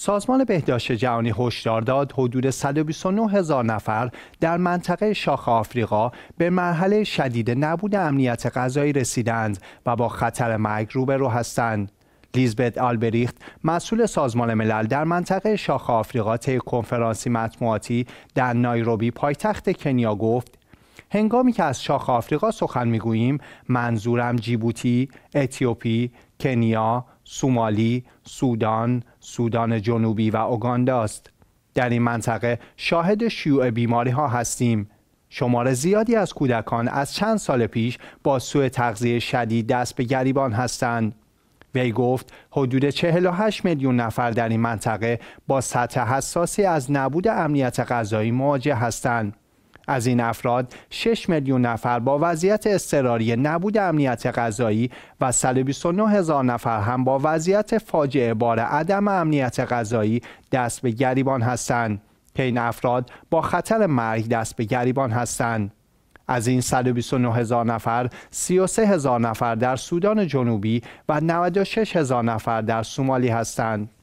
سازمان بهداشت جهانی هشدار داد حدود 129 هزار نفر در منطقه شاخ آفریقا به مرحله شدید نبود امنیت غذایی رسیدند و با خطر مرگ روبرو هستند. لیزبت آلبریخت مسئول سازمان ملل در منطقه شاخ آفریقا طی کنفرانسی مطبوعاتی در نایروبی پایتخت کنیا گفت هنگامی که از شاخ آفریقا سخن میگوییم منظورم جیبوتی، اتیوپی، کنیا، سومالی، سودان، سودان جنوبی و اوگاندا است. در این منطقه شاهد شیوع بیماری ها هستیم. شمار زیادی از کودکان از چند سال پیش با سوء تغذیه شدید دست به گریبان هستند. وی گفت حدود 48 میلیون نفر در این منطقه با سطح حساسی از نبود امنیت غذایی مواجه هستند. از این افراد 6 میلیون نفر با وضعیت اضطراری نبود امنیت غذایی و 129 هزار نفر هم با وضعیت فاجعه بار عدم امنیت غذایی دست به گریبان هستند که این افراد با خطر مرگ دست به گریبان هستند از این 129 هزار نفر 33 هزار نفر در سودان جنوبی و 96 هزار نفر در سومالی هستند